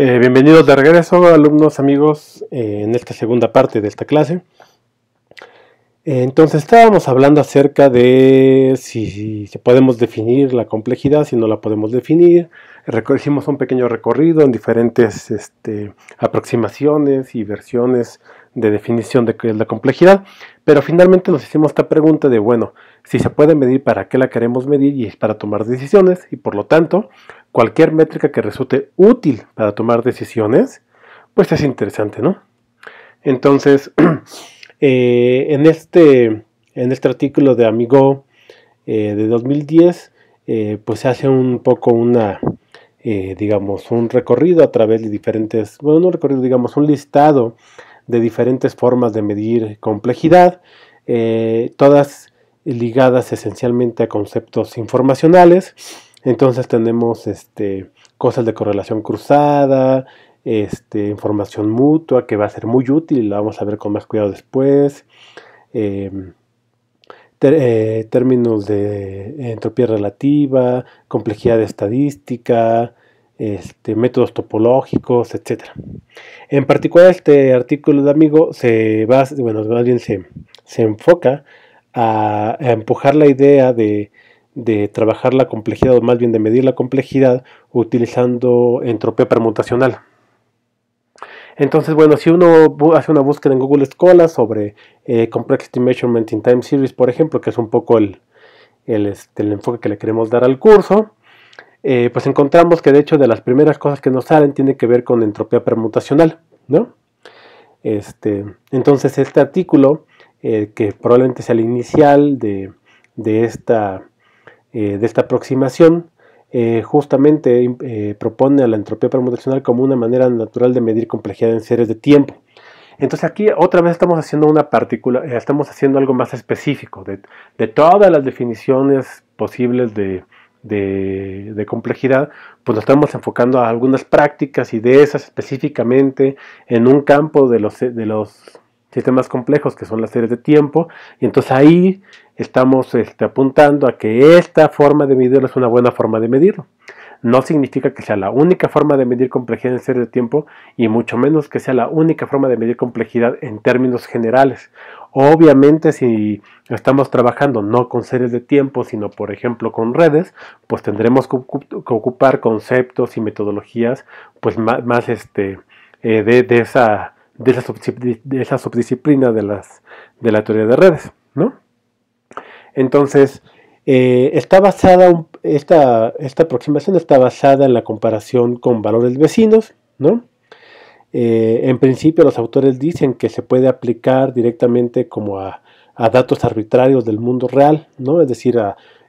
Eh, bienvenidos de regreso, alumnos, amigos, eh, en esta segunda parte de esta clase. Eh, entonces estábamos hablando acerca de si, podemos definir la complejidad, si no la podemos definir. hicimos un pequeño recorrido en diferentes este, aproximaciones y versiones de definición de qué es la complejidad, pero finalmente nos hicimos esta pregunta de, bueno, si se puede medir, ¿para qué la queremos medir? Y es para tomar decisiones, y por lo tanto, cualquier métrica que resulte útil para tomar decisiones, pues es interesante, ¿no? Entonces, eh, en, este, en este artículo de Amigo eh, de 2010, eh, pues se hace un poco una, digamos, un recorrido a través de diferentes, bueno, un recorrido, digamos, un listado de diferentes formas de medir complejidad, todas ligadas esencialmente a conceptos informacionales entonces tenemos este, cosas de correlación cruzada, este, información mutua que va a ser muy útil la vamos a ver con más cuidado después. Em, eh, términos de entropía relativa, complejidad estadística, este, métodos topológicos, etc. En particular, este artículo de amigo se va, bueno, se, enfoca a empujar la idea de de trabajar la complejidad, o más bien de medir la complejidad, utilizando entropía permutacional. Entonces, bueno, si uno hace una búsqueda en Google Scholar sobre eh, Complexity Measurement in Time Series, por ejemplo, que es un poco el, el, este, enfoque que le queremos dar al curso, eh, pues encontramos que de hecho de las primeras cosas que nos salen tiene que ver con entropía permutacional, ¿no? Este, entonces, este artículo, eh, que probablemente sea el inicial de esta eh, de esta aproximación eh, justamente eh, propone a la entropía permutacional como una manera natural de medir complejidad en series de tiempo. Entonces aquí otra vez estamos haciendo una estamos haciendo algo más específico de, todas las definiciones posibles de, complejidad, pues nos estamos enfocando a algunas prácticas y de esas específicamente en un campo de los, de los sistemas complejos que son las series de tiempo y entonces ahí estamos este, apuntando a que esta forma de medirlo es una buena forma de medirlo. No significa que sea la única forma de medir complejidad en serie de tiempo y mucho menos que sea la única forma de medir complejidad en términos generales. Obviamente si estamos trabajando no con series de tiempo, sino por ejemplo con redes, pues tendremos que ocupar conceptos y metodologías pues más, este, eh, de, esa, de, esa esa subdisciplina de, las, de la teoría de redes, ¿no? Entonces, eh, está basada, esta, esta aproximación está basada en la comparación con valores vecinos, ¿no? Eh, en principio los autores dicen que se puede aplicar directamente como a, datos arbitrarios del mundo real, ¿no? Es decir,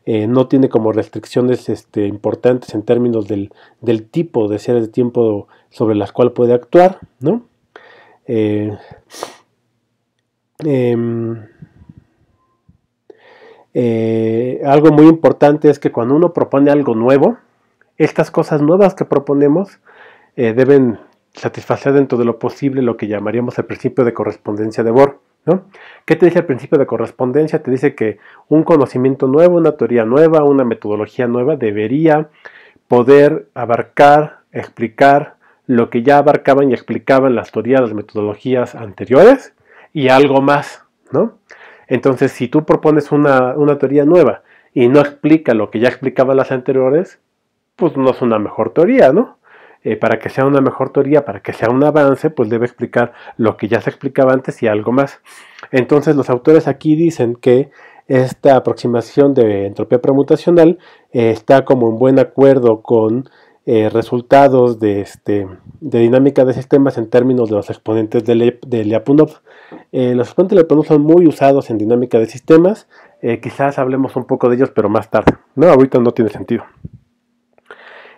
eh, no tiene como restricciones este, importantes en términos del, tipo de series de tiempo sobre las cuales puede actuar, ¿no? Em, eh, algo muy importante es que cuando uno propone algo nuevo, estas cosas nuevas que proponemos eh, deben satisfacer dentro de lo posible lo que llamaríamos el principio de correspondencia de Bohr. ¿no? ¿Qué te dice el principio de correspondencia? Te dice que un conocimiento nuevo, una teoría nueva, una metodología nueva debería poder abarcar, explicar lo que ya abarcaban y explicaban las teorías, las metodologías anteriores y algo más, ¿no? Entonces, si tú propones una, teoría nueva y no explica lo que ya explicaban las anteriores, pues no es una mejor teoría, ¿no? Eh, para que sea una mejor teoría, para que sea un avance, pues debe explicar lo que ya se explicaba antes y algo más. Entonces los autores aquí dicen que esta aproximación de entropía permutacional eh, está como en buen acuerdo con eh, resultados de, este, de dinámica de sistemas en términos de los exponentes de, e de Lyapunov. E eh, los exponentes de Lyapunov e son muy usados en dinámica de sistemas. Eh, quizás hablemos un poco de ellos, pero más tarde. No, ahorita no tiene sentido.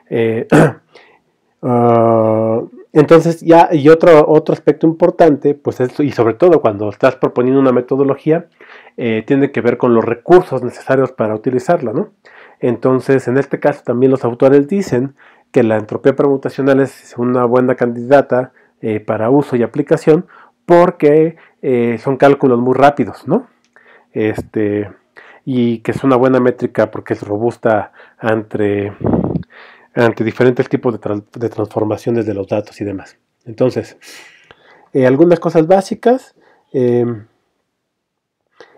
Ah, entonces, ya, y otro, otro aspecto importante, pues y sobre todo cuando estás proponiendo una metodología, tiene que ver con los recursos necesarios para utilizarla, Entonces, en este caso también los autores dicen que la entropía permutacional es una buena candidata eh, para uso y aplicación porque eh, son cálculos muy rápidos, ¿no? Este, y que es una buena métrica porque es robusta ante, ante diferentes tipos de, transformaciones de los datos y demás. Entonces, eh, algunas cosas básicas. Em,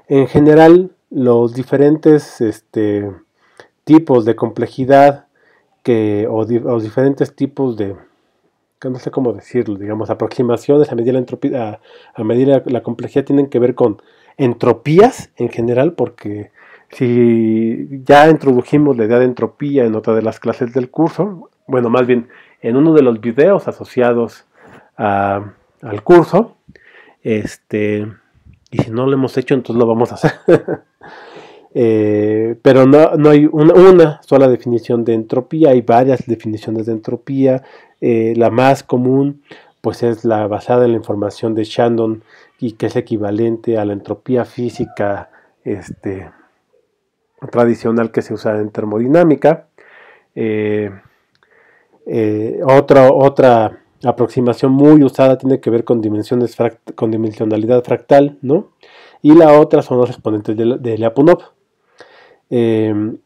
en general, los diferentes este, tipos de complejidad que, o, diferentes tipos de, no sé cómo decirlo, digamos, aproximaciones a medida la entropía, a, la, complejidad tienen que ver con entropías en general, porque si ya introdujimos la idea de entropía en otra de las clases del curso, bueno, más bien en uno de los videos asociados al curso, este, y si no lo hemos hecho, entonces lo vamos a hacer. Eh, pero no, hay una, sola definición de entropía, hay varias definiciones de entropía. Eh, la más común pues es la basada en la información de Shandon y que es equivalente a la entropía física este, tradicional que se usa en termodinámica. Eh, otra, otra aproximación muy usada tiene que ver con dimensiones con dimensionalidad fractal, ¿no? Y la otra son los exponentes de, de Lyapunov. Em,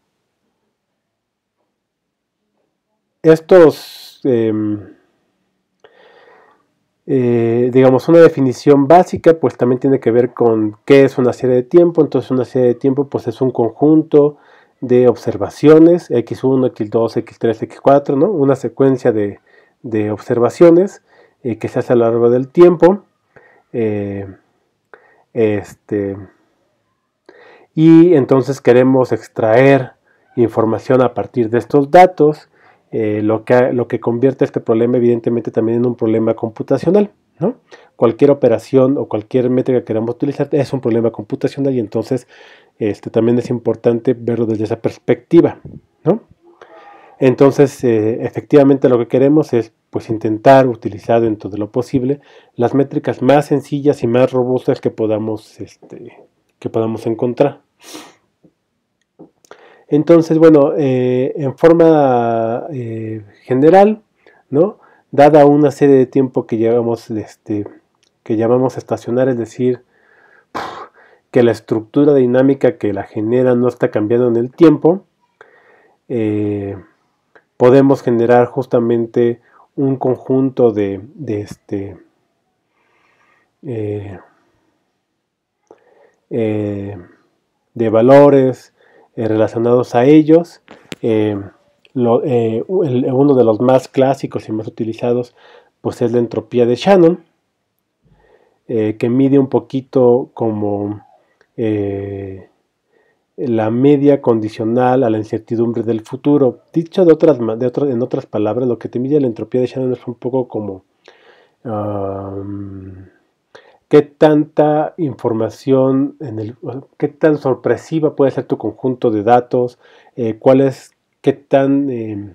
estos, em, eh, digamos, una definición básica, pues también tiene que ver con qué es una serie de tiempo. Entonces, una serie de tiempo, pues es un conjunto de observaciones, x1, x2, x3, x4, ¿no? Una secuencia de, observaciones eh, que se hace a lo largo del tiempo. Eh, este y entonces queremos extraer información a partir de estos datos, eh, lo, que, lo que convierte este problema evidentemente también en un problema computacional. ¿no? Cualquier operación o cualquier métrica que queramos utilizar es un problema computacional y entonces este, también es importante verlo desde esa perspectiva. ¿no? Entonces, eh, efectivamente lo que queremos es pues intentar utilizar dentro de lo posible las métricas más sencillas y más robustas que podamos, este, que podamos encontrar. Entonces, bueno, eh, en forma eh, general, ¿no? Dada una serie de tiempo que llevamos, este, que llamamos estacionar, es decir, que la estructura dinámica que la genera no está cambiando en el tiempo, eh, podemos generar justamente un conjunto de, de este, eh, de valores eh, relacionados a ellos. Eh, eh, uno de los más clásicos y más utilizados pues, es la entropía de Shannon, que mide un poquito como la media condicional a la incertidumbre del futuro. Dicho de otras, de en otras palabras, lo que te mide la entropía de Shannon es un poco como... Um, qué tanta información, en el, qué tan sorpresiva puede ser tu conjunto de datos, eh, cuál es, qué tan, em,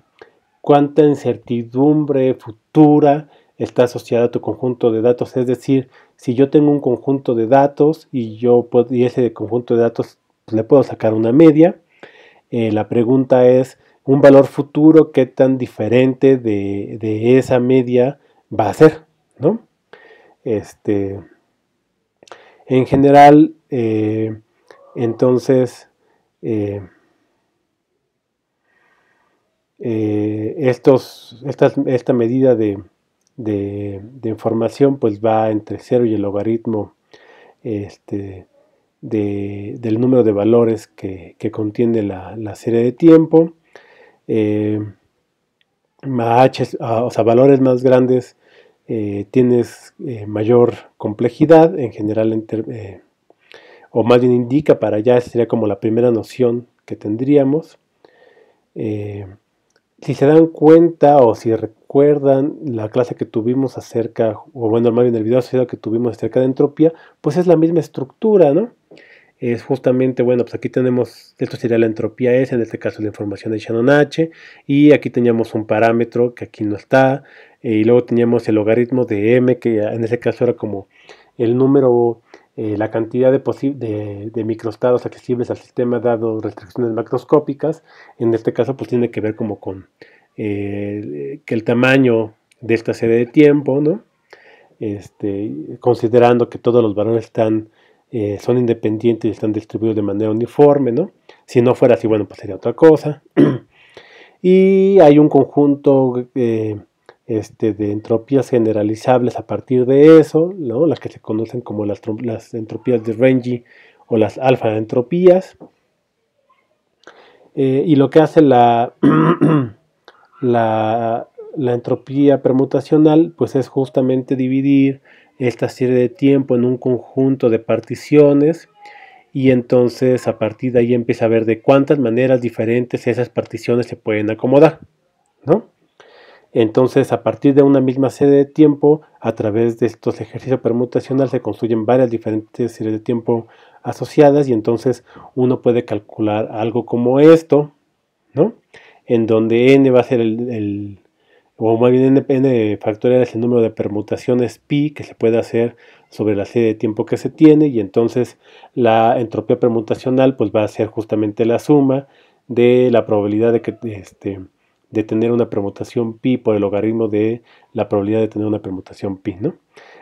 cuánta incertidumbre futura está asociada a tu conjunto de datos. Es decir, si yo tengo un conjunto de datos y yo y ese conjunto de datos pues, le puedo sacar una media, eh, la pregunta es un valor futuro qué tan diferente de, de esa media va a ser, ¿no? Este, en general, eh, entonces, eh, eh, esta, medida de, información pues va entre cero y el logaritmo este, del número de valores que, contiene la, serie de tiempo. valores más grandes eh, tienes eh, mayor complejidad, en general, eh, o más bien indica para allá, sería como la primera noción que tendríamos. si se dan cuenta o si recuerdan la clase que tuvimos acerca, o bueno, más bien el video que tuvimos acerca de entropía, pues es la misma estructura, ¿no? es justamente, bueno, pues aquí tenemos, esto sería la entropía S, en este caso la información de Shannon H, y aquí teníamos un parámetro que aquí no está, eh, y luego teníamos el logaritmo de M, que en ese caso era como el número, eh, la cantidad de, de, microestados accesibles al sistema dado restricciones macroscópicas, en este caso pues tiene que ver como con eh, que el tamaño de esta serie de tiempo, ¿no? Este, considerando que todos los valores están eh, son independientes y están distribuidos de manera uniforme, ¿no? Si no fuera así, bueno, pues sería otra cosa. y hay un conjunto eh, este, de entropías generalizables a partir de eso, Las que se conocen como las, entropías de Rengi o las alfa entropías. Eh, y lo que hace la, la, la entropía permutacional, pues es justamente dividir esta serie de tiempo en un conjunto de particiones y entonces a partir de ahí empieza a ver de cuántas maneras diferentes esas particiones se pueden acomodar, ¿no? Entonces, a partir de una misma serie de tiempo, a través de estos ejercicios permutacionales se construyen varias diferentes series de tiempo asociadas y entonces uno puede calcular algo como esto, ¿no? En donde n va a ser el o más bien n factorial es el número de permutaciones pi que se puede hacer sobre la serie de tiempo que se tiene y entonces la entropía permutacional pues va a ser justamente la suma de la probabilidad de que este, de tener una permutación pi por el logaritmo de la probabilidad de tener una permutación pi,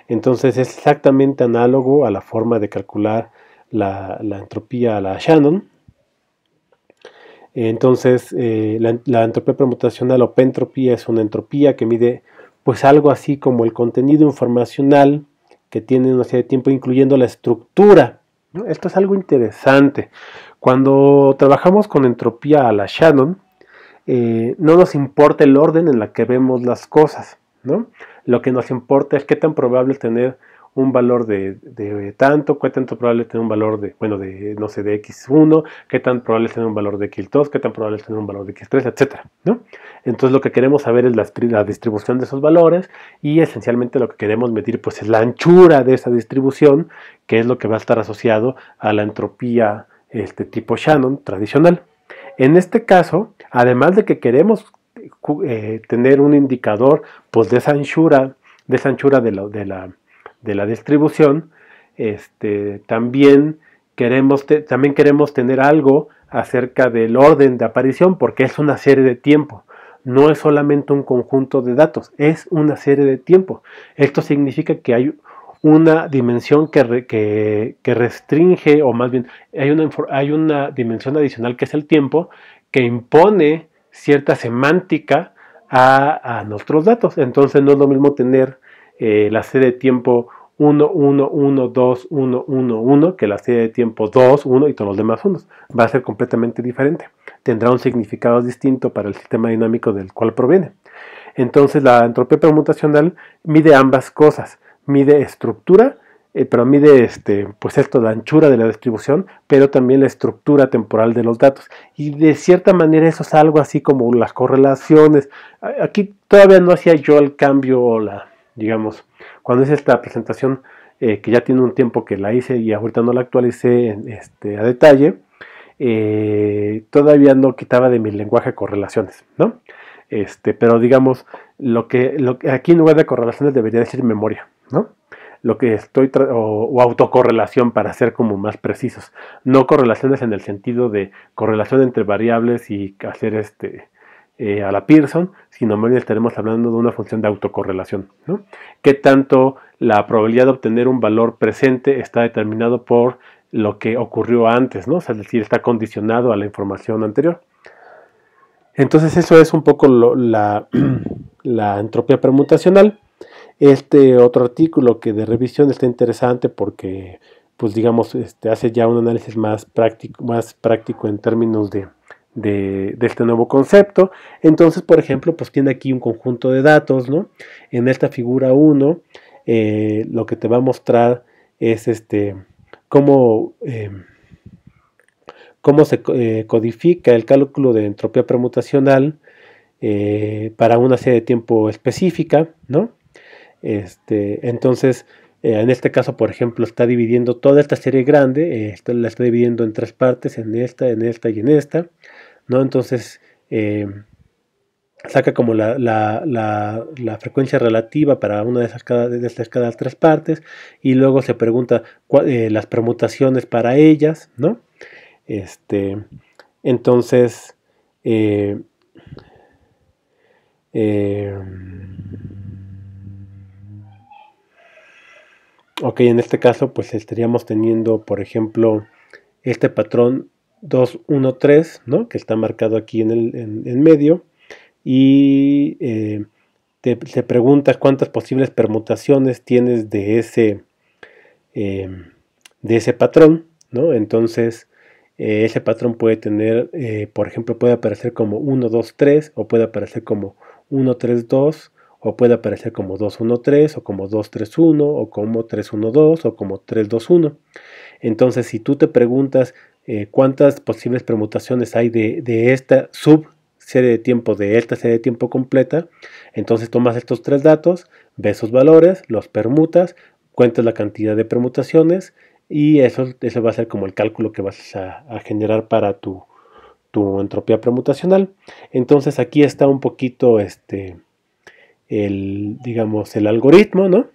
Entonces es exactamente análogo a la forma de calcular la, la entropía a la Shannon, entonces, eh, la, entropía permutacional o pentropía es una entropía que mide pues algo así como el contenido informacional que tiene una serie de tiempo, incluyendo la estructura. Esto es algo interesante. Cuando trabajamos con entropía a la Shannon, eh, no nos importa el orden en la que vemos las cosas, ¿no? Lo que nos importa es qué tan probable es tener un valor de, tanto, ¿cuánto tanto probable es tener un valor de, bueno, de, no sé, de X1, qué tan probable es tener un valor de X2, qué tan probable es tener un valor de X3, etcétera, ¿no? Entonces lo que queremos saber es la, la, distribución de esos valores y esencialmente lo que queremos medir pues es la anchura de esa distribución, que es lo que va a estar asociado a la entropía este tipo Shannon tradicional. En este caso, además de que queremos eh, tener un indicador pues de esa anchura, de esa anchura de de la de la distribución, este, también, queremos también queremos tener algo acerca del orden de aparición, porque es una serie de tiempo. No es solamente un conjunto de datos, es una serie de tiempo. Esto significa que hay una dimensión que, que, restringe, o más bien, hay una, hay una dimensión adicional que es el tiempo, que impone cierta semántica a, a nuestros datos. Entonces no es lo mismo tener eh, la serie de tiempo 1, 1, 1, 2, 1, 1, 1 que la serie de tiempo 2, 1 y todos los demás unos. Va a ser completamente diferente. Tendrá un significado distinto para el sistema dinámico del cual proviene. Entonces la entropía permutacional mide ambas cosas. Mide estructura, eh, pero mide este, pues esto, la anchura de la distribución, pero también la estructura temporal de los datos. Y de cierta manera eso es algo así como las correlaciones. Aquí todavía no hacía yo el cambio o la digamos. Cuando hice esta presentación, eh, que ya tiene un tiempo que la hice y ahorita no la actualicé este, a detalle, eh, todavía no quitaba de mi lenguaje correlaciones, ¿no? Este, pero digamos, lo que, lo aquí en lugar de correlaciones debería decir memoria, ¿no? Lo que estoy o, autocorrelación para ser como más precisos, no correlaciones en el sentido de correlación entre variables y hacer este eh, a la Pearson, sino más bien estaremos hablando de una función de autocorrelación. ¿no? ¿Qué tanto la probabilidad de obtener un valor presente está determinado por lo que ocurrió antes? ¿no? es decir, está condicionado a la información anterior. Entonces eso es un poco la, la entropía permutacional. Este otro artículo que de revisión está interesante porque, pues digamos, este, hace ya un análisis más práctico, más práctico en términos de, de, este nuevo concepto. Entonces, por ejemplo, pues tiene aquí un conjunto de datos, ¿no? En esta figura 1, eh, lo que te va a mostrar es este, cómo, eh, cómo se eh, codifica el cálculo de entropía permutacional para una serie de tiempo específica, ¿no? Este, entonces, en este caso, por ejemplo, está dividiendo toda esta serie grande, la está dividiendo en tres partes, en esta, en esta y en esta. ¿no? Entonces, eh, saca como la, frecuencia relativa para una de, esas cada, de estas tres partes y luego se pregunta eh, las permutaciones para ellas, ¿no? Este, entonces, eh, ok, en este caso pues estaríamos teniendo, por ejemplo, este patrón 213, ¿no? que está marcado aquí en el en, medio, y eh, te, preguntas cuántas posibles permutaciones tienes de ese, eh, de ese patrón, ¿no? entonces eh, ese patrón puede tener, por ejemplo, puede aparecer como 1, 2, 3, o puede aparecer como 1, 3, 2, o puede aparecer como 213 o como 231 o como 312 o como 321. Entonces, si tú te preguntas eh, cuántas posibles permutaciones hay de, esta sub serie de tiempo de esta serie de tiempo completa. Entonces tomas estos tres datos, ves sus valores, los permutas, cuentas la cantidad de permutaciones y eso, eso va a ser como el cálculo que vas a, generar para tu, tu, entropía permutacional. Entonces aquí está un poquito este el digamos el algoritmo, ¿no?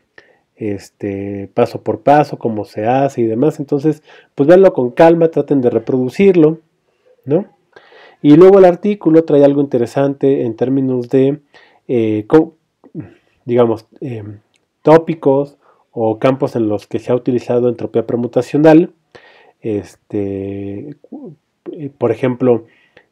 este, paso por paso, cómo se hace y demás. Entonces, pues véanlo con calma, traten de reproducirlo, ¿no? Y luego el artículo trae algo interesante en términos de, eh, digamos, eh, tópicos o campos en los que se ha utilizado entropía permutacional. Este, eh, por ejemplo,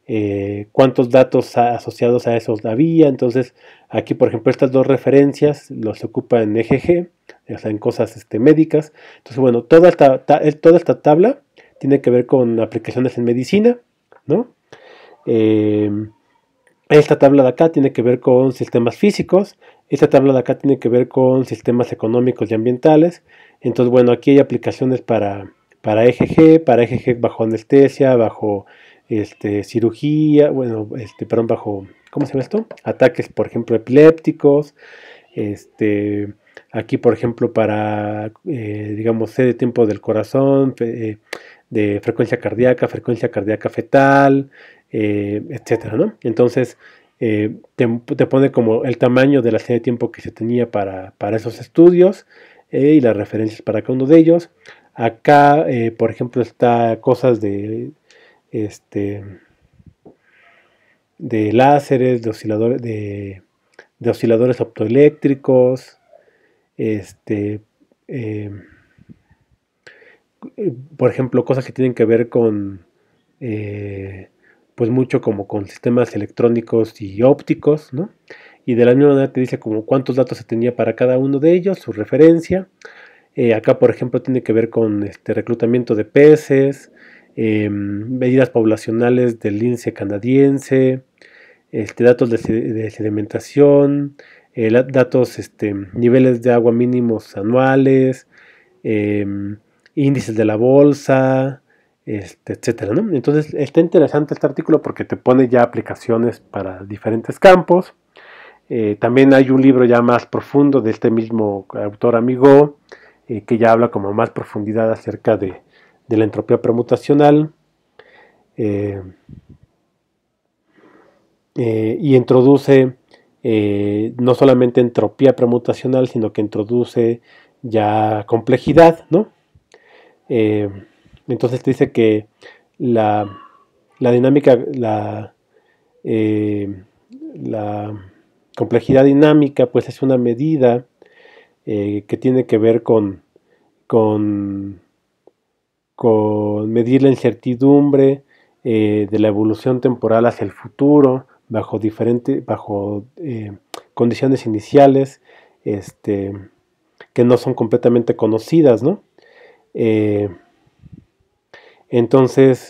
eh, cuántos datos asociados a esos había. Entonces, aquí, por ejemplo, estas dos referencias los ocupa en EGG, o en cosas este, médicas. Entonces, bueno, toda esta, eh, toda esta tabla tiene que ver con aplicaciones en medicina, ¿no? Em, esta tabla de acá tiene que ver con sistemas físicos, esta tabla de acá tiene que ver con sistemas económicos y ambientales. Entonces, bueno, aquí hay aplicaciones para, para EGG, para EGG bajo anestesia, bajo este, cirugía, bueno, este, perdón, bajo, ¿cómo se llama esto? Ataques, por ejemplo, epilépticos, este, aquí, por ejemplo, para, eh, digamos, sed de tiempo del corazón, eh, de frecuencia cardíaca, frecuencia cardíaca fetal, eh, etcétera, Entonces, te, pone como el tamaño de la serie de tiempo que se tenía para, esos estudios y las referencias para cada uno de ellos. Acá, por ejemplo, está cosas de este, de láseres, de osciladores, de, osciladores optoeléctricos, este, em, eh, por ejemplo, cosas que tienen que ver con, eh, pues mucho como con sistemas electrónicos y ópticos, ¿no? Y de la misma manera te dice como cuántos datos se tenía para cada uno de ellos, su referencia. Eh, acá, por ejemplo, tiene que ver con este reclutamiento de peces, Em, medidas poblacionales del lince canadiense, este, datos de, sedimentación, eh, datos, este, niveles de agua mínimos anuales, em, índices de la bolsa, este, etcétera. Entonces está interesante este artículo porque te pone ya aplicaciones para diferentes campos. Eh, también hay un libro ya más profundo de este mismo eh, autor amigo que ya habla como más profundidad acerca de, de la entropía permutacional eh, eh, y introduce eh, no solamente entropía permutacional, sino que introduce ya complejidad, ¿no? entonces te dice que la, la dinámica, la, la complejidad dinámica, pues es una medida que tiene que ver con, con con medir la incertidumbre eh, de la evolución temporal hacia el futuro bajo, diferente, bajo eh, condiciones iniciales este, que no son completamente conocidas, ¿no? Eh, entonces,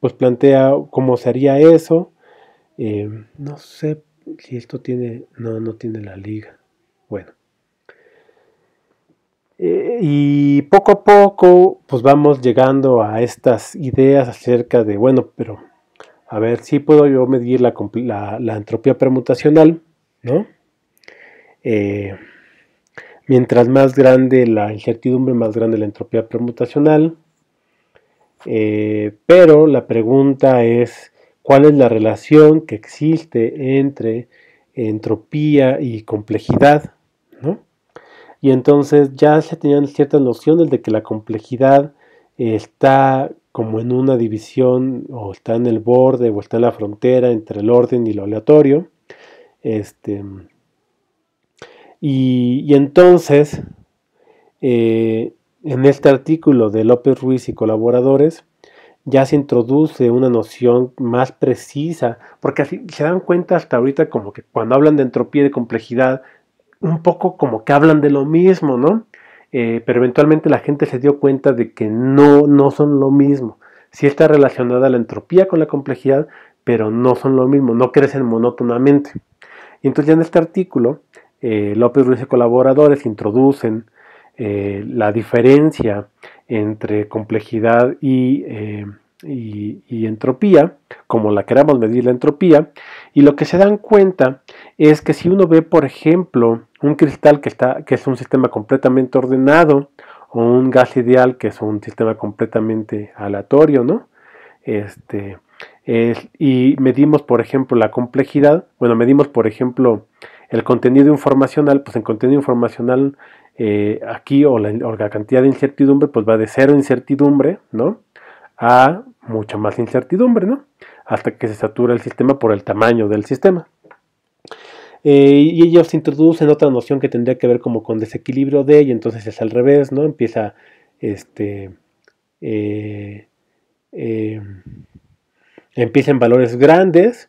pues plantea cómo se haría eso. no sé si esto tiene, no, no tiene la liga. Bueno. Eh, y poco a poco, pues vamos llegando a estas ideas acerca de, bueno, pero a ver si puedo yo medir la, entropía permutacional, ¿no? Eh, mientras más grande la incertidumbre, más grande la entropía permutacional. Eh, pero la pregunta es, ¿cuál es la relación que existe entre entropía y complejidad? y entonces ya se tenían ciertas nociones de que la complejidad eh, está como en una división o está en el borde o está en la frontera entre el orden y lo aleatorio. Este, y, entonces, eh, en este artículo de López Ruiz y colaboradores, ya se introduce una noción más precisa, porque así se dan cuenta hasta ahorita como que cuando hablan de entropía y de complejidad, un poco como que hablan de lo mismo, ¿no? Eh, pero eventualmente la gente se dio cuenta de que no, no son lo mismo. Sí está relacionada la entropía con la complejidad, pero no son lo mismo, no crecen monótonamente. Y entonces ya en este artículo, eh, López Ruiz y colaboradores introducen eh, la diferencia entre complejidad y y, entropía, como la queramos medir la entropía, y lo que se dan cuenta es que si uno ve, por ejemplo, un cristal que, está, que es un sistema completamente ordenado, o un gas ideal que es un sistema completamente aleatorio, ¿no? Este, y medimos, por ejemplo, la complejidad, bueno, medimos, por ejemplo, el contenido informacional, pues el contenido informacional eh, aquí o la, o la, cantidad de incertidumbre, pues va de cero incertidumbre, ¿no? a mucha más incertidumbre, ¿no? Hasta que se satura el sistema por el tamaño del sistema. Eh, y ellos introducen otra noción que tendría que ver como con desequilibrio de, y entonces es al revés, ¿no? Empieza este. Eh, eh, empieza en valores grandes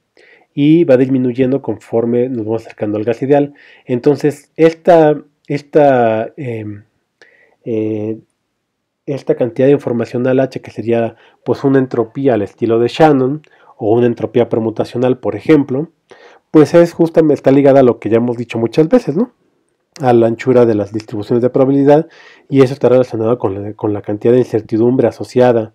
y va disminuyendo conforme nos vamos acercando al gas ideal. Entonces, esta, esta esta cantidad de información al H, que sería pues una entropía al estilo de Shannon, o una entropía permutacional, por ejemplo, pues es justamente está ligada a lo que ya hemos dicho muchas veces, ¿no? A la anchura de las distribuciones de probabilidad, y eso está relacionado con la, con la cantidad de incertidumbre asociada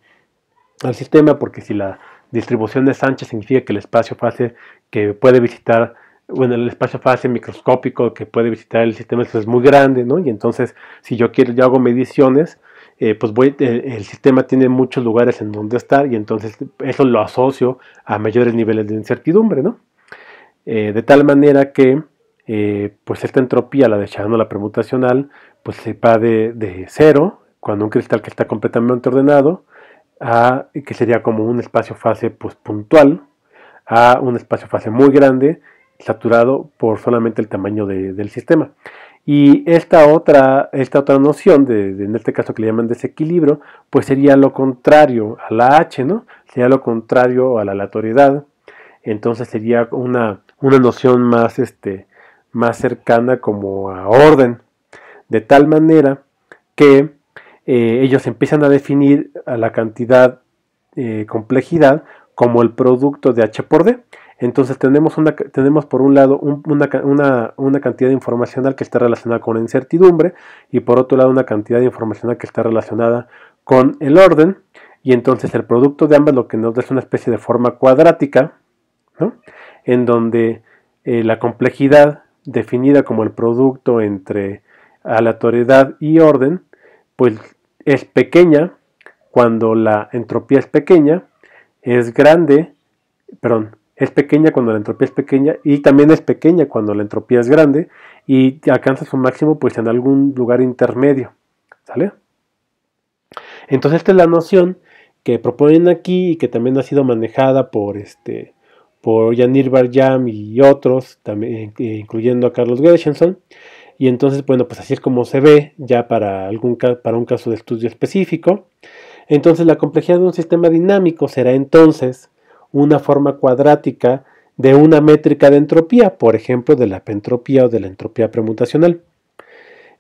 al sistema, porque si la distribución es ancha, significa que el espacio fase que puede visitar bueno, el espacio fase microscópico que puede visitar el sistema es muy grande, ¿no? Y entonces, si yo quiero, yo hago mediciones eh, pues eh, el, sistema tiene muchos lugares en donde estar y entonces eso lo asocio a mayores niveles de incertidumbre, eh, de tal manera que pues esta entropía, la de Shannon, la permutacional, pues se va de, cero, cuando un cristal que está completamente ordenado, a que sería como un espacio fase pues, puntual, a un espacio fase muy grande, saturado por solamente el tamaño del sistema. Y esta otra, esta otra noción, de, en este caso que le llaman desequilibrio, pues sería lo contrario a la H, ¿no? Sería lo contrario a la aleatoriedad. Entonces sería una, noción más, este, más cercana como a orden. De tal manera que eh, ellos empiezan a definir a la cantidad eh, complejidad como el producto de H por D. Entonces tenemos, tenemos por un lado una, una, una, cantidad informacional que está relacionada con la incertidumbre y por otro lado una cantidad de informacional que está relacionada con el orden y entonces el producto de ambas lo que nos da es una especie de forma cuadrática en donde eh, la complejidad definida como el producto entre aleatoriedad y orden pues es pequeña cuando la entropía es pequeña es grande perdón es pequeña cuando la entropía es pequeña y también es pequeña cuando la entropía es grande y alcanza su máximo pues en algún lugar intermedio. ¿Sale? Entonces esta es la noción que proponen aquí y que también ha sido manejada por este por Janir Barjam y otros, también, eh, incluyendo a Carlos Gershenson. Y entonces, bueno, pues así es como se ve ya para, algún, para un caso de estudio específico. Entonces, la complejidad de un sistema dinámico será entonces una forma cuadrática de una métrica de entropía, por ejemplo, de la pentropía o de la entropía permutacional.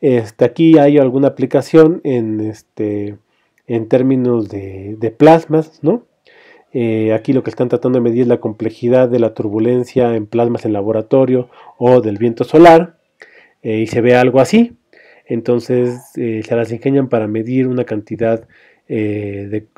Este, aquí hay alguna aplicación en, este, en términos de, plasmas, ¿no? Eh, aquí lo que están tratando de medir es la complejidad de la turbulencia en plasmas en laboratorio o del viento solar, eh, y se ve algo así. Entonces eh, se las ingenian para medir una cantidad de,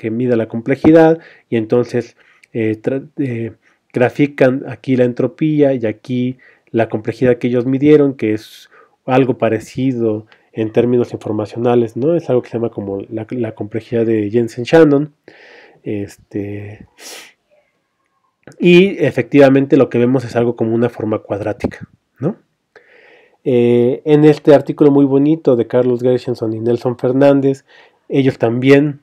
que mida la complejidad y entonces eh, eh, grafican aquí la entropía y aquí la complejidad que ellos midieron, que es algo parecido en términos informacionales, ¿no? Es algo que se llama como la, complejidad de Jensen-Shannon. Este, y efectivamente lo que vemos es algo como una forma cuadrática, eh, en este artículo muy bonito de Carlos Gershenson y Nelson Fernández, ellos también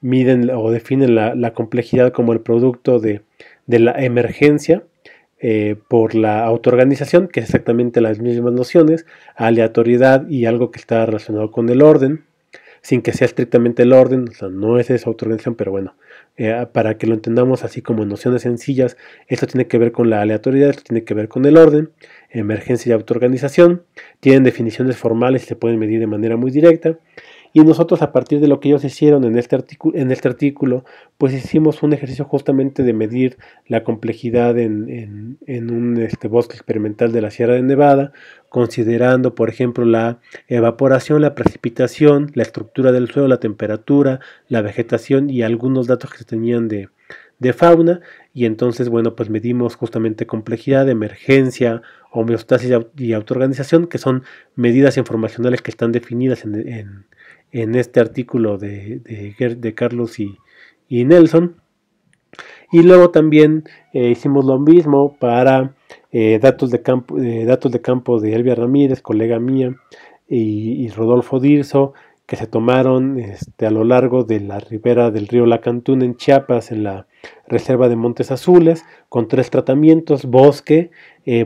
miden o definen la, complejidad como el producto de, la emergencia eh, por la autoorganización, que es exactamente las mismas nociones, aleatoriedad y algo que está relacionado con el orden, sin que sea estrictamente el orden, o sea, no es esa autoorganización, pero bueno, eh, para que lo entendamos así como nociones sencillas, esto tiene que ver con la aleatoriedad, esto tiene que ver con el orden, emergencia y autoorganización, tienen definiciones formales y se pueden medir de manera muy directa, y nosotros a partir de lo que ellos hicieron en este, en este artículo, pues hicimos un ejercicio justamente de medir la complejidad en, en, un este, bosque experimental de la Sierra de Nevada, considerando, por ejemplo, la evaporación, la precipitación, la estructura del suelo, la temperatura, la vegetación y algunos datos que se tenían de, fauna y entonces bueno pues medimos justamente complejidad, emergencia, homeostasis y autoorganización que son medidas informacionales que están definidas en, en este artículo de, de, Carlos y, Nelson. Y luego también eh, hicimos lo mismo para eh, datos, de campo, eh, datos de campo de Elvia Ramírez, colega mía, y, Rodolfo Dirso que se tomaron este, a lo largo de la ribera del río Lacantún en Chiapas, en la reserva de Montes Azules, con tres tratamientos, bosque,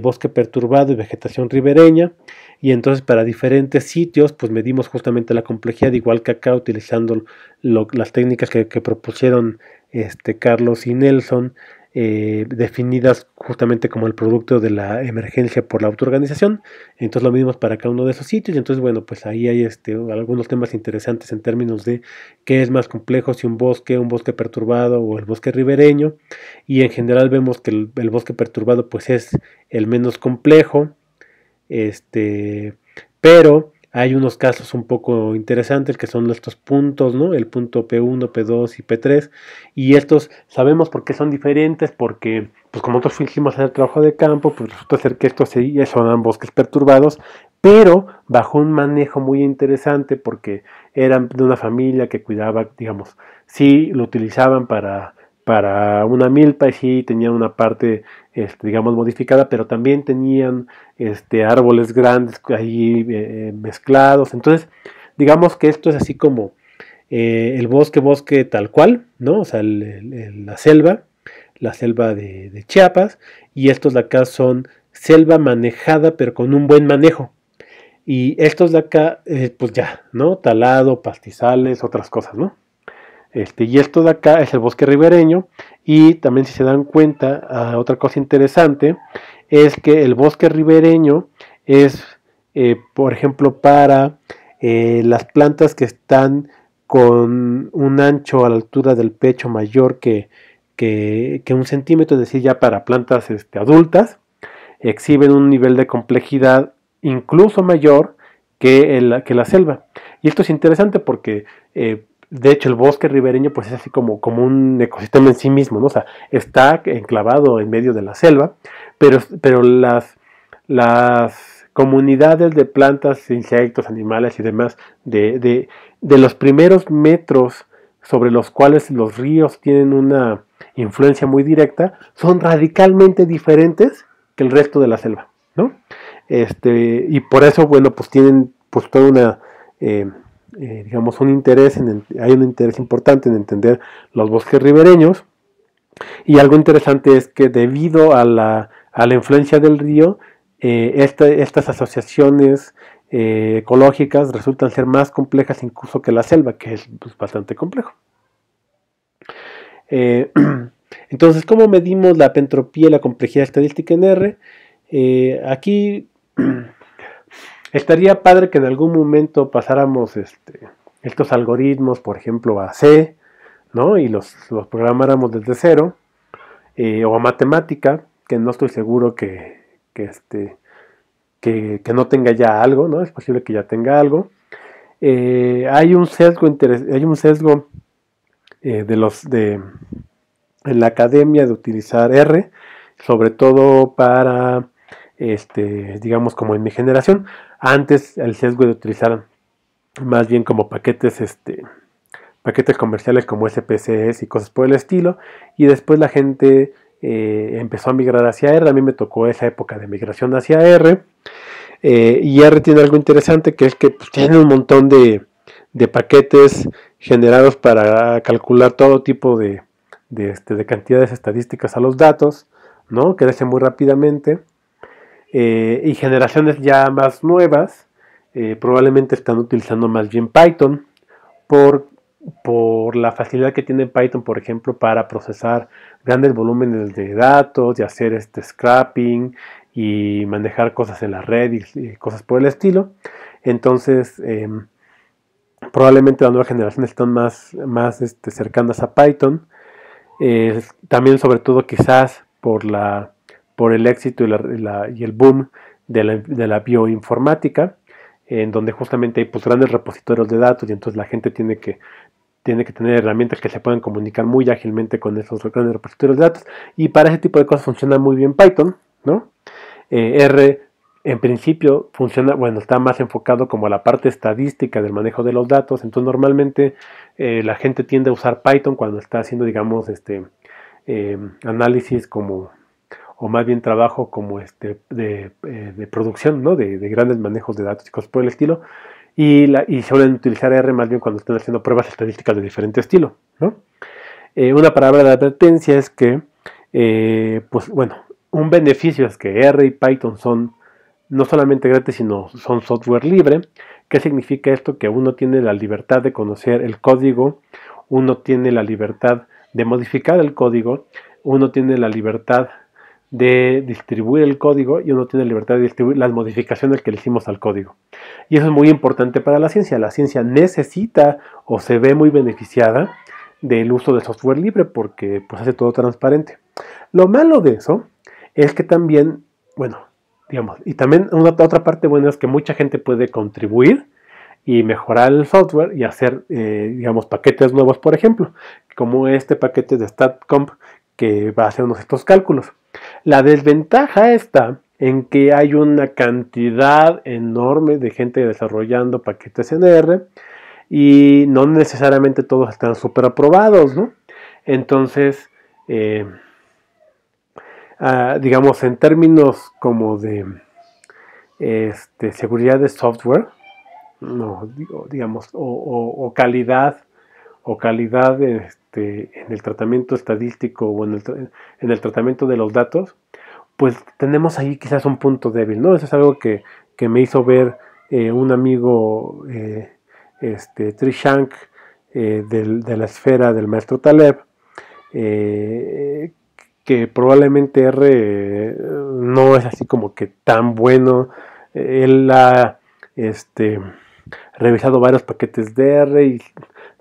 bosque perturbado y vegetación ribereña y entonces para diferentes sitios pues medimos justamente la complejidad igual que acá utilizando las técnicas que, propusieron este, Carlos y Nelson eh, definidas justamente como el producto de la emergencia por la autoorganización entonces lo medimos para cada uno de esos sitios y entonces bueno pues ahí hay este, algunos temas interesantes en términos de qué es más complejo si un bosque, un bosque perturbado o el bosque ribereño y en general vemos que el, el bosque perturbado pues es el menos complejo este, pero hay unos casos un poco interesantes que son estos puntos, ¿no? El punto P1, P2 y P3. Y estos sabemos por qué son diferentes, porque pues como nosotros fingimos hacer trabajo de campo, pues resulta ser que estos sí son bosques perturbados, pero bajo un manejo muy interesante porque eran de una familia que cuidaba, digamos, sí lo utilizaban para para una milpa y sí tenían una parte, este, digamos, modificada, pero también tenían este, árboles grandes ahí eh, eh, mezclados. Entonces, digamos que esto es así como eh, el bosque, bosque tal cual, ¿no? O sea, la selva, la selva de, Chiapas, y estos de acá son selva manejada, pero con un buen manejo. Y estos de acá, pues ya, ¿no? Talado, pastizales, otras cosas, ¿no? Este, y esto de acá es el bosque ribereño. Y también si se dan cuenta, ah, otra cosa interesante es que el bosque ribereño es, eh, por ejemplo, para eh, las plantas que están con un ancho a la altura del pecho mayor que, un centímetro, es decir, ya para plantas este, adultas, exhiben un nivel de complejidad incluso mayor que, que la selva. Y esto es interesante porque eh, de hecho, el bosque ribereño pues es así como, como un ecosistema en sí mismo, ¿no? O sea, está enclavado en medio de la selva, pero, pero las, las comunidades de plantas, insectos, animales y demás, de, de, de los primeros metros sobre los cuales los ríos tienen una influencia muy directa, son radicalmente diferentes que el resto de la selva, ¿no? Este, y por eso, bueno, pues tienen pues toda una... Eh, eh, digamos, un interés, hay un interés importante en entender los bosques ribereños. Y algo interesante es que debido a la, influencia del río, eh, estas asociaciones eh, ecológicas resultan ser más complejas incluso que la selva, que es pues, bastante complejo. entonces, ¿cómo medimos la pentropía y la complejidad estadística en R? aquí Estaría padre que en algún momento pasáramos este, estos algoritmos, por ejemplo, a C, ¿no? Y los, programáramos desde cero, eh, o a matemática, que no estoy seguro este, que, que, no tenga ya algo, ¿no? Es posible que ya tenga algo. Eh, hay un sesgo, hay un sesgo eh, de los de en la academia de utilizar R, sobre todo para este, digamos como en mi generación. Antes el sesgo de utilizar más bien como paquetes, este, paquetes comerciales como SPCs y cosas por el estilo. Y después la gente eh, empezó a migrar hacia R. A mí me tocó esa época de migración hacia R. Eh, y R tiene algo interesante que es que pues, tiene un montón de, de, paquetes generados para calcular todo tipo de, de, este, cantidades estadísticas a los datos, ¿no? Crece muy rápidamente. Eh, y generaciones ya más nuevas eh, probablemente están utilizando más bien Python por, por la facilidad que tiene Python, por ejemplo, para procesar grandes volúmenes de datos y hacer este scrapping y manejar cosas en la red y, cosas por el estilo. Entonces, em, probablemente las nuevas generaciones están más, más este, cercanas a Python. también sobre todo quizás por la por el éxito y, y el boom de la, bioinformática, en donde justamente hay pues, grandes repositorios de datos y entonces la gente tiene que, tiene que tener herramientas que se puedan comunicar muy ágilmente con esos grandes repositorios de datos. Y para ese tipo de cosas funciona muy bien Python, ¿no? Eh, R en principio funciona, bueno, está más enfocado como a la parte estadística del manejo de los datos. Entonces normalmente eh, la gente tiende a usar Python cuando está haciendo, digamos, este eh, análisis como o más bien trabajo como este de, eh, producción, De, grandes manejos de datos y cosas por el estilo. Y, suelen utilizar R más bien cuando están haciendo pruebas estadísticas de diferente estilo, ¿no? Eh, una palabra de advertencia es que, eh, pues bueno, un beneficio es que R y Python son no solamente gratis, sino son software libre. ¿Qué significa esto? Que uno tiene la libertad de conocer el código, uno tiene la libertad de modificar el código, uno tiene la libertad de distribuir el código y uno tiene libertad de distribuir las modificaciones que le hicimos al código. Y eso es muy importante para la ciencia. La ciencia necesita o se ve muy beneficiada del uso de software libre porque pues hace todo transparente. Lo malo de eso es que también, bueno, digamos, y también otra parte buena es que mucha gente puede contribuir y mejorar el software y hacer, eh, digamos, paquetes nuevos, por ejemplo, como este paquete de StatComp que va a hacer unos estos cálculos. La desventaja está en que hay una cantidad enorme de gente desarrollando paquetes NR y no necesariamente todos están súper aprobados, ¿no? Entonces, eh, ah, digamos, en términos como de este, seguridad de software, digamos, o, o calidad, o calidad de, este, este, en el tratamiento estadístico o en el, tratamiento de los datos, pues tenemos ahí quizás un punto débil, ¿no? Eso es algo que, me hizo ver eh, un amigo, eh, este, Trishank, eh, de la esfera del maestro Taleb, que probablemente R no es así como que tan bueno. Él ha este, revisado varios paquetes de R y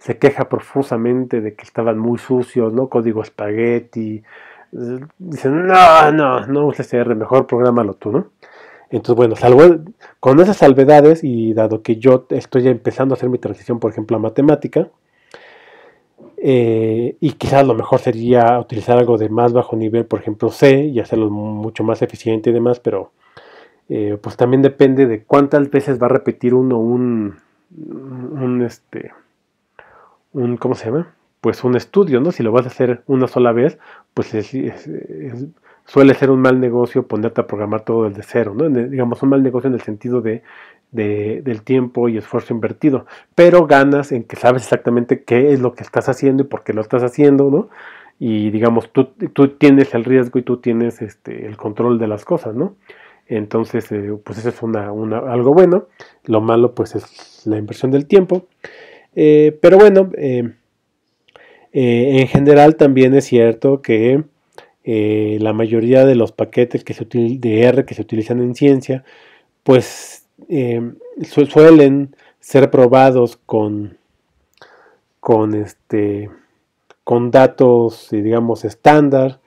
se queja profusamente de que estaban muy sucios, ¿no? Código espagueti. Dicen, no, no, no uses este R, mejor lo tú, ¿no? Entonces, bueno, salvo, con esas salvedades y dado que yo estoy empezando a hacer mi transición, por ejemplo, a matemática, eh, y quizás lo mejor sería utilizar algo de más bajo nivel, por ejemplo, C, y hacerlo mucho más eficiente y demás, pero eh, pues también depende de cuántas veces va a repetir uno un, un este, un, ¿cómo se llama? Pues un estudio, ¿no? Si lo vas a hacer una sola vez, pues suele ser un mal negocio ponerte a programar todo desde cero, ¿no? digamos, un mal negocio en el sentido de, del tiempo y esfuerzo invertido, pero ganas en que sabes exactamente qué es lo que estás haciendo y por qué lo estás haciendo, ¿no? Y digamos, tú, tú tienes el riesgo y tú tienes este, el control de las cosas, ¿no? Entonces, eh, pues eso es una, una, algo bueno. Lo malo, pues, es la inversión del tiempo. Eh, pero bueno, eh, eh, en general también es cierto que la mayoría de los paquetes que se de R que se utilizan en ciencia, pues suelen ser probados con, con, este, con datos, digamos, estándar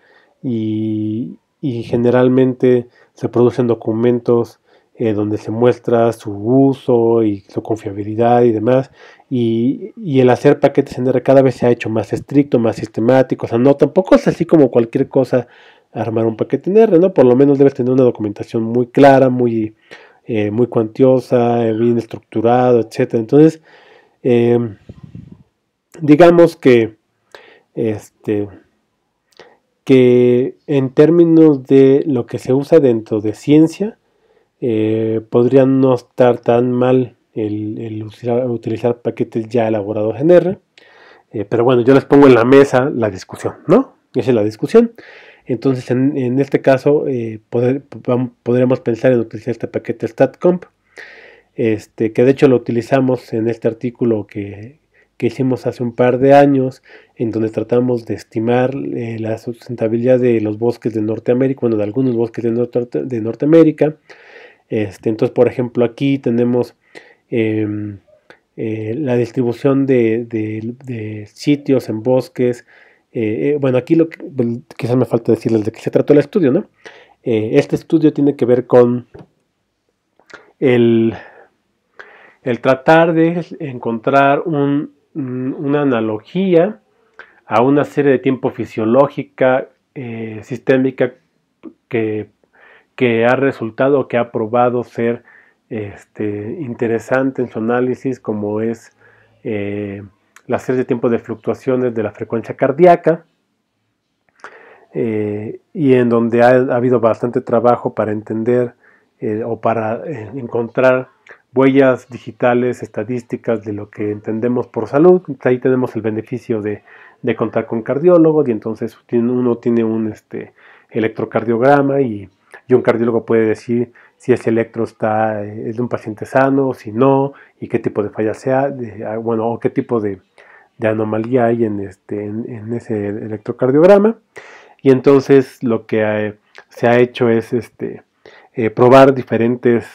y generalmente se producen documentos eh, donde se muestra su uso y su confiabilidad y demás. Y, el hacer paquetes en R cada vez se ha hecho más estricto, más sistemático. O sea, no, tampoco es así como cualquier cosa armar un paquete R ¿no? Por lo menos debes tener una documentación muy clara, muy, eh, muy cuantiosa, bien estructurado, etc. Entonces, em, digamos que, este, que en términos de lo que se usa dentro de ciencia, eh, podría no estar tan mal el, utilizar, paquetes ya elaborados en R. Eh, pero bueno, yo les pongo en la mesa la discusión, ¿no? Esa es la discusión. Entonces, en, este caso, eh, podríamos pensar en utilizar este paquete StatComp, este, que de hecho lo utilizamos en este artículo que, hicimos hace un par de años, en donde tratamos de estimar la sustentabilidad de los bosques de Norteamérica, bueno, de algunos bosques de, Norte, de Norteamérica, este, entonces, por ejemplo, aquí tenemos em, eh, la distribución de, sitios en bosques. Eh, eh, bueno, aquí lo quizás me falta decirles de qué se trató el estudio, ¿no? este estudio tiene que ver con el, tratar de encontrar una analogía a una serie de tiempo fisiológica sistémica que que ha resultado, que ha probado ser este, interesante en su análisis, como es eh, la serie de tiempos de fluctuaciones de la frecuencia cardíaca, eh, y en donde ha, habido bastante trabajo para entender eh, o para encontrar huellas digitales, estadísticas de lo que entendemos por salud. Ahí tenemos el beneficio de, contar con cardiólogos y entonces uno tiene un este, electrocardiograma y y un cardiólogo puede decir si ese electro está, eh, es de un paciente sano, o si no, y qué tipo de falla sea, ah, bueno, o qué tipo de, anomalía hay en, este, en, ese electrocardiograma. Y entonces lo que se ha hecho es este, eh, probar diferentes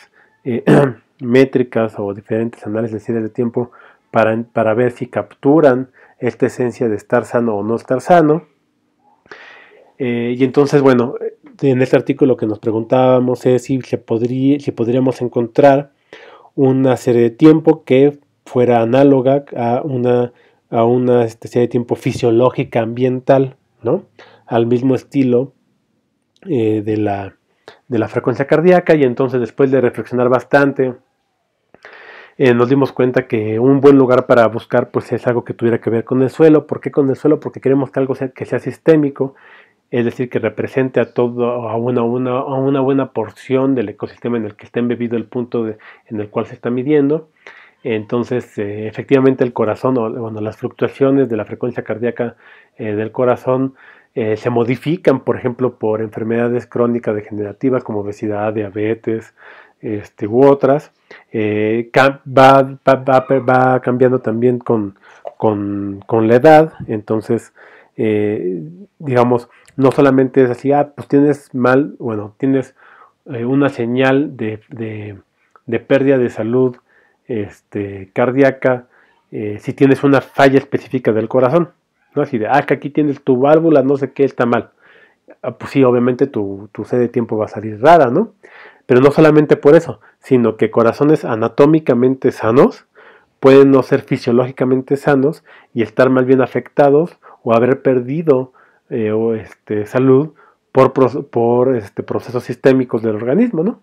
eh, métricas o diferentes análisis de tiempo para, para ver si capturan esta esencia de estar sano o no estar sano. y entonces, bueno, este, en este artículo lo que nos preguntábamos es si, podríamos encontrar una serie de tiempo que fuera análoga a una, a una este, serie de tiempo fisiológica ambiental, ¿no? Al mismo estilo eh, de, la, de la frecuencia cardíaca y entonces después de reflexionar bastante eh, nos dimos cuenta que un buen lugar para buscar pues es algo que tuviera que ver con el suelo. ¿Por qué con el suelo? Porque queremos que algo que sea sistémico es decir, que represente a todo, a una, a una buena porción del ecosistema en el que está embebido el punto en el cual se está midiendo. Entonces, eh, efectivamente, el corazón, o bueno, las fluctuaciones de la frecuencia cardíaca eh, del corazón eh, se modifican, por ejemplo, por enfermedades crónicas degenerativas como obesidad, diabetes este, u otras. Va, cambiando también con, con, con la edad. Entonces, eh, digamos, no solamente es así, ah, pues tienes mal, bueno, tienes eh, una señal de, pérdida de salud este, cardíaca, eh, si tienes una falla específica del corazón, ¿no? Así de, ah, que aquí tienes tu válvula, no sé qué, está mal. Ah, pues sí, obviamente tu, tu sed de tiempo va a salir rara, ¿no? Pero no solamente por eso, sino que corazones anatómicamente sanos pueden no ser fisiológicamente sanos y estar más bien afectados o haber perdido eh, o este, salud por, por este, procesos sistémicos del organismo, ¿no?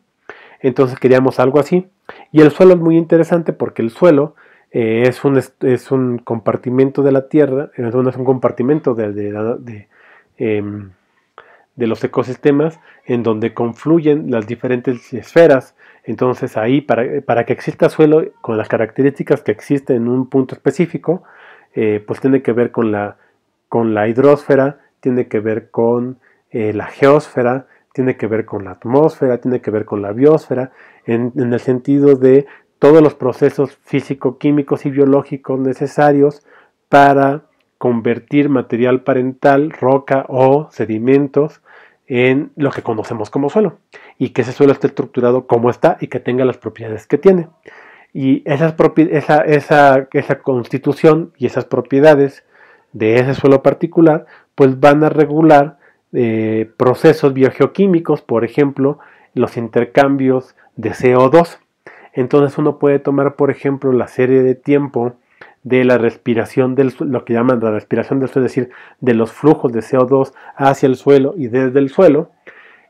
Entonces queríamos algo así. Y el suelo es muy interesante porque el suelo eh, es, un, es, un, compartimento de la tierra, es un, es compartimento de, de, em, de, los ecosistemas en donde confluyen las diferentes esferas. Entonces ahí para, para, que exista suelo con las características que existen en un punto específico, eh, pues tiene que ver con la con la hidrósfera, tiene que ver con eh, la geósfera, tiene que ver con la atmósfera, tiene que ver con la biosfera, en, el sentido de todos los procesos físico-químicos y biológicos necesarios para convertir material parental, roca o sedimentos en lo que conocemos como suelo y que ese suelo esté estructurado como está y que tenga las propiedades que tiene. Y esa constitución y esas propiedades de ese suelo particular, pues van a regular eh, procesos biogeoquímicos, por ejemplo, los intercambios de CO2. Entonces uno puede tomar, por ejemplo, la serie de tiempo de la respiración del lo que llaman la respiración del suelo, es decir, de los flujos de CO2 hacia el suelo y desde el suelo.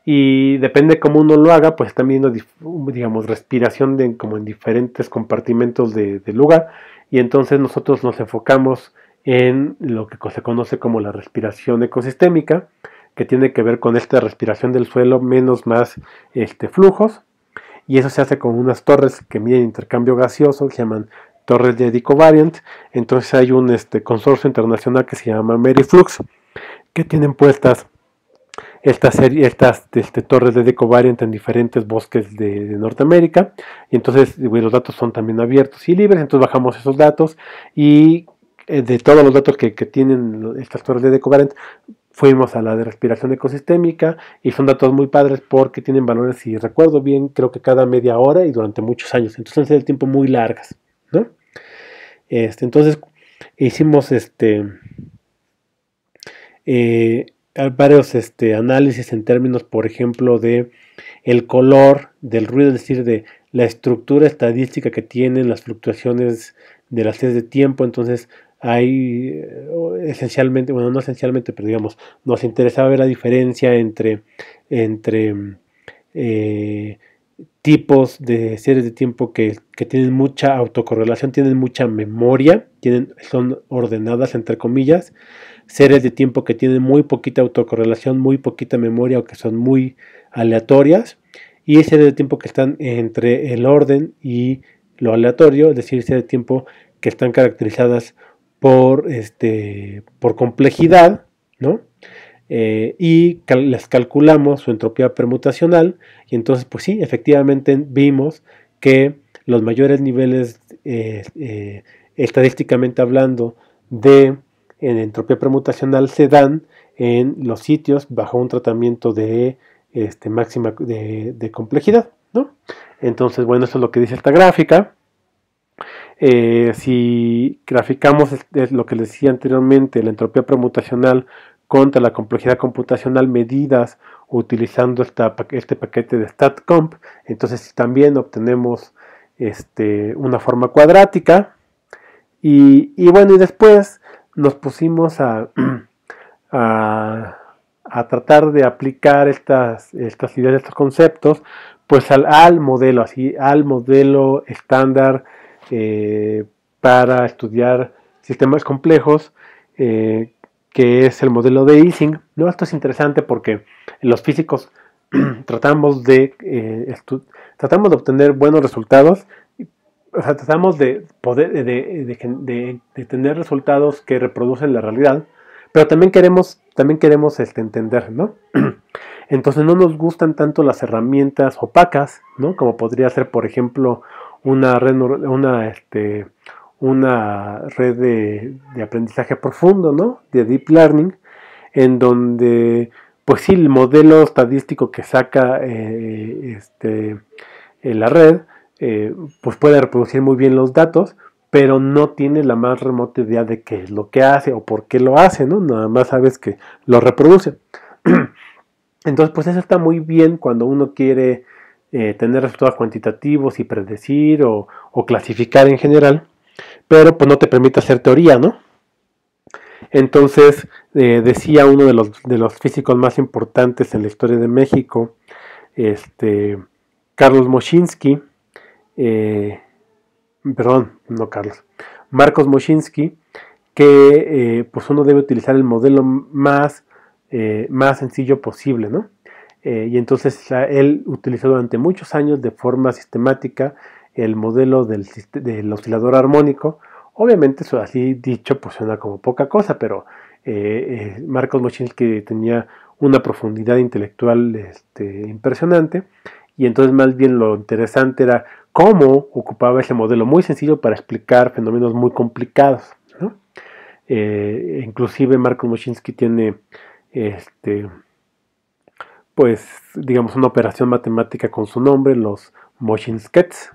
Y depende cómo uno lo haga, pues también midiendo, digamos, respiración como en diferentes compartimentos del de lugar. Y entonces nosotros nos enfocamos en lo que se conoce como la respiración ecosistémica, que tiene que ver con esta respiración del suelo menos más este, flujos. Y eso se hace con unas torres que miden intercambio gaseoso, se llaman torres de variant Entonces hay un este, consorcio internacional que se llama Meriflux, que tienen puestas estas, estas torres de Ecovariant en diferentes bosques de, Norteamérica. Y entonces los datos son también abiertos y libres. Entonces bajamos esos datos y eh, de todos los datos que, tienen estas torres de Decovalent, fuimos a la de respiración ecosistémica y son datos muy padres porque tienen valores, si recuerdo bien, creo que cada media hora y durante muchos años. Entonces han el tiempo muy largas, ¿no? Este, entonces hicimos este eh, varios este, análisis en términos, por ejemplo, de el color, del ruido, es decir, de la estructura estadística que tienen las fluctuaciones de las series de tiempo. Entonces, hay eh, esencialmente, bueno, no esencialmente, pero digamos, nos interesaba ver la diferencia entre, entre eh, tipos de series de tiempo que, tienen mucha autocorrelación, tienen mucha memoria, tienen, son ordenadas entre comillas, series de tiempo que tienen muy poquita autocorrelación, muy poquita memoria o que son muy aleatorias, y series de tiempo que están entre el orden y lo aleatorio, es decir, series de tiempo que están caracterizadas por, este, por complejidad, ¿no? Eh, y les calculamos su entropía permutacional y entonces pues sí, efectivamente vimos que los mayores niveles eh, eh, estadísticamente hablando de entropía permutacional se dan en los sitios bajo un tratamiento de este, máxima de, complejidad. ¿no? Entonces, bueno, eso es lo que dice esta gráfica. Eh, si graficamos lo que les decía anteriormente, la entropía permutacional contra la complejidad computacional medidas utilizando este paquete de StatComp, entonces también obtenemos este, una forma cuadrática. Y, bueno, y después nos pusimos a, tratar de aplicar estas, ideas, estos conceptos, pues al, al modelo, así, al modelo estándar eh, para estudiar sistemas complejos, eh, que es el modelo de Ising. ¿no? Esto es interesante porque los físicos tratamos de, eh, tratamos de obtener buenos resultados, o sea, tratamos de, poder, de, tener resultados que reproducen la realidad, pero también queremos, también queremos este, entender, ¿no? Entonces no nos gustan tanto las herramientas opacas, Como podría ser, por ejemplo, una red, una, este, una red de, aprendizaje profundo, ¿no? De deep learning, en donde, pues sí, el modelo estadístico que saca eh, este, la red, eh, pues puede reproducir muy bien los datos, pero no tiene la más remota idea de qué es lo que hace o por qué lo hace, ¿no? Nada más sabes que lo reproduce. Entonces, pues eso está muy bien cuando uno quiere eh, tener resultados cuantitativos y predecir o, clasificar en general, pero pues no te permite hacer teoría, ¿no? Entonces, eh, decía uno de los, físicos más importantes en la historia de México, este, Carlos Moschinsky, eh, perdón, no Carlos, Marcos Moschinsky, que pues uno debe utilizar el modelo más, más sencillo posible, ¿no? Eh, y entonces él utilizó durante muchos años de forma sistemática el modelo del, oscilador armónico. Obviamente, eso así dicho, pues suena como poca cosa, pero eh, eh, Marcos Mochinsky tenía una profundidad intelectual este, impresionante. Y entonces más bien lo interesante era cómo ocupaba ese modelo muy sencillo para explicar fenómenos muy complicados. ¿no? inclusive Marcos Moschinsky tiene este, pues, digamos, una operación matemática con su nombre, los Moschinskets,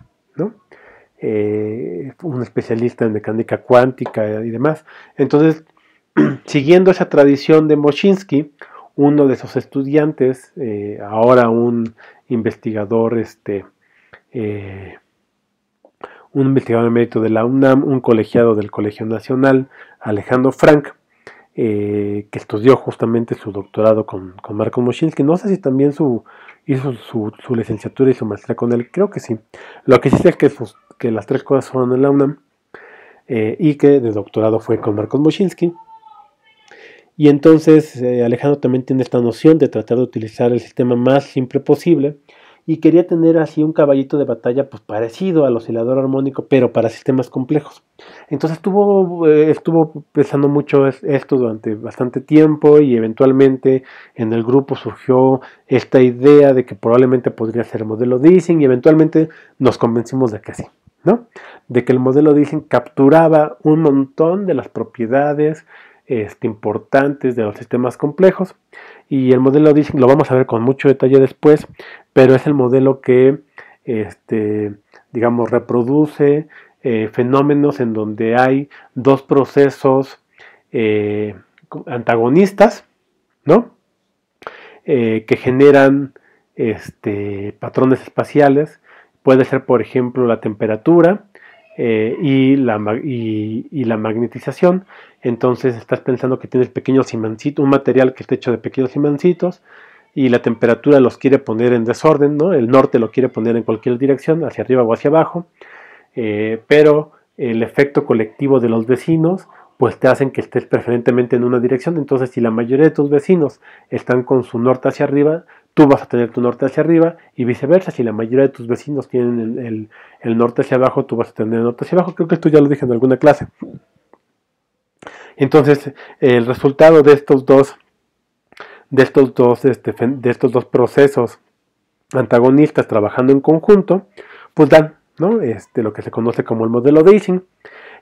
eh, un especialista en mecánica cuántica y demás. Entonces, siguiendo esa tradición de Moschinsky, uno de sus estudiantes, eh, ahora un investigador, este, eh, un investigador de mérito de la UNAM, un colegiado del Colegio Nacional, Alejandro Frank, eh, que estudió justamente su doctorado con, con Marco Moschinski. No sé si también su, hizo su, licenciatura y su maestría con él, creo que sí. Lo que sí sé es que, las tres cosas fueron en la UNAM eh, y que de doctorado fue con Marcos Moschinsky. Y entonces eh, Alejandro también tiene esta noción de tratar de utilizar el sistema más simple posible y quería tener así un caballito de batalla pues parecido al oscilador armónico, pero para sistemas complejos. Entonces estuvo, eh, estuvo pensando mucho esto durante bastante tiempo y eventualmente en el grupo surgió esta idea de que probablemente podría ser modelo Dising y eventualmente nos convencimos de que sí. ¿no? De que el modelo Dising capturaba un montón de las propiedades este, importantes de los sistemas complejos. Y el modelo lo vamos a ver con mucho detalle después, pero es el modelo que, este, digamos, reproduce eh, fenómenos en donde hay dos procesos eh, antagonistas, eh, que generan este, patrones espaciales. Puede ser, por ejemplo, la temperatura eh, y, la, y, la magnetización. Entonces estás pensando que tienes pequeños imancitos, un material que está hecho de pequeños imancitos y la temperatura los quiere poner en desorden, ¿no? El norte lo quiere poner en cualquier dirección, hacia arriba o hacia abajo, eh, pero el efecto colectivo de los vecinos pues te hacen que estés preferentemente en una dirección. Entonces, si la mayoría de tus vecinos están con su norte hacia arriba, tú vas a tener tu norte hacia arriba y viceversa. Si la mayoría de tus vecinos tienen el, norte hacia abajo, tú vas a tener el norte hacia abajo. Creo que esto ya lo dije en alguna clase. Entonces, el resultado de estos dos, de estos dos, este, de estos dos procesos antagonistas trabajando en conjunto, pues dan ¿no? este, lo que se conoce como el modelo de Ising.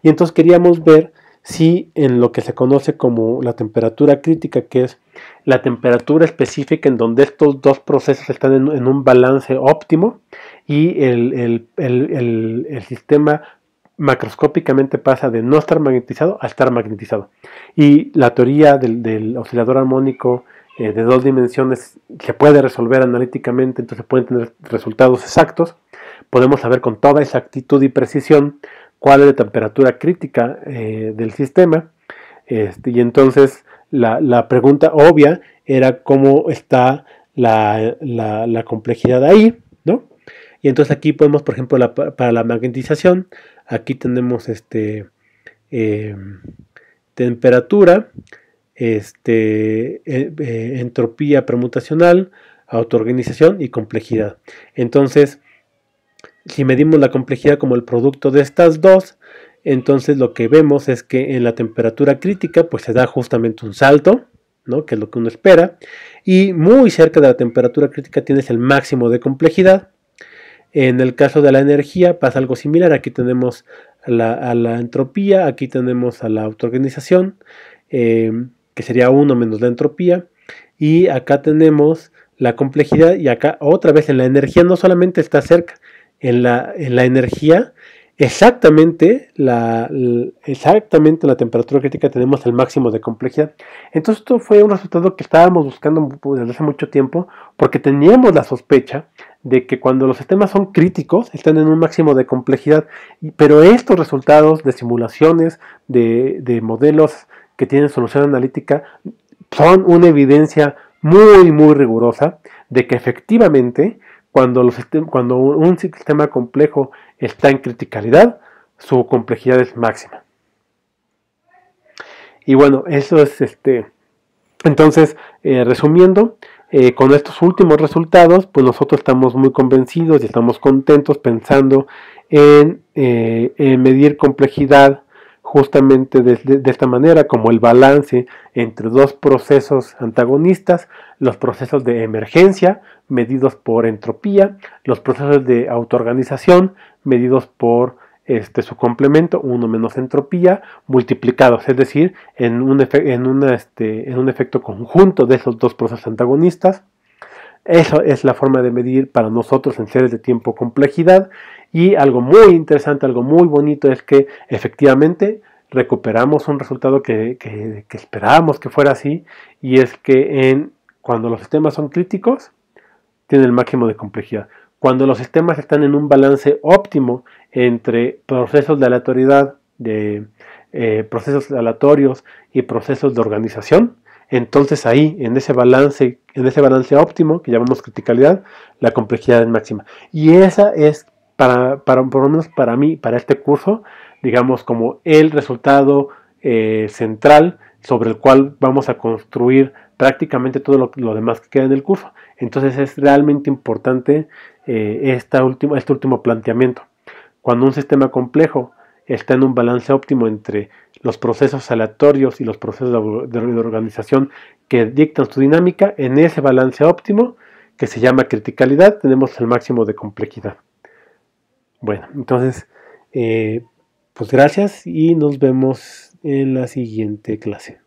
Y entonces queríamos ver sí en lo que se conoce como la temperatura crítica, que es la temperatura específica en donde estos dos procesos están en, un balance óptimo y el, sistema macroscópicamente pasa de no estar magnetizado a estar magnetizado. Y la teoría del, oscilador armónico eh, de dos dimensiones se puede resolver analíticamente, entonces pueden tener resultados exactos. Podemos saber con toda exactitud y precisión cuál es la temperatura crítica eh, del sistema. Este, y entonces la, pregunta obvia era cómo está la, complejidad ahí, ¿no? Y entonces aquí podemos, por ejemplo, para la magnetización, aquí tenemos este, em, temperatura, este, e, e, entropía permutacional, autoorganización y complejidad. Entonces, si medimos la complejidad como el producto de estas dos, entonces lo que vemos es que en la temperatura crítica pues se da justamente un salto, ¿no? que es lo que uno espera, y muy cerca de la temperatura crítica tienes el máximo de complejidad. En el caso de la energía pasa algo similar, aquí tenemos a la, entropía, aquí tenemos a la autoorganización, em, que sería 1 menos la entropía, y acá tenemos la complejidad y acá otra vez en la energía no solamente está cerca, en la, energía, exactamente la, exactamente la temperatura crítica tenemos el máximo de complejidad. Entonces esto fue un resultado que estábamos buscando pues, desde hace mucho tiempo porque teníamos la sospecha de que cuando los sistemas son críticos están en un máximo de complejidad, pero estos resultados de simulaciones, de modelos que tienen solución analítica, son una evidencia muy, muy rigurosa de que efectivamente cuando, cuando un sistema complejo está en criticalidad, su complejidad es máxima. Y bueno, eso es este. Entonces, eh, resumiendo, eh, con estos últimos resultados, pues nosotros estamos muy convencidos y estamos contentos pensando en, eh, en medir complejidad justamente de, esta manera, como el balance entre dos procesos antagonistas, los procesos de emergencia, medidos por entropía, los procesos de autoorganización, medidos por este, su complemento, uno menos entropía, multiplicados, es decir, en este, en un efecto conjunto de esos dos procesos antagonistas. Eso es la forma de medir para nosotros en seres de tiempo complejidad. Y algo muy interesante, algo muy bonito es que efectivamente recuperamos un resultado que, esperábamos que fuera así. Y es que en, cuando los sistemas son críticos, tienen el máximo de complejidad. Cuando los sistemas están en un balance óptimo entre procesos de aleatoriedad, de eh, procesos aleatorios y procesos de organización, entonces ahí, en ese balance en ese balance óptimo que llamamos criticalidad, la complejidad es máxima. Y esa es, para, por lo menos para mí, para este curso, digamos, como el resultado eh, central sobre el cual vamos a construir prácticamente todo lo, demás que queda en el curso. Entonces es realmente importante eh, esta este último planteamiento. Cuando un sistema complejo está en un balance óptimo entre los procesos aleatorios y los procesos de organización que dictan su dinámica, en ese balance óptimo, que se llama criticalidad, tenemos el máximo de complejidad. Bueno, entonces, eh, pues gracias y nos vemos en la siguiente clase.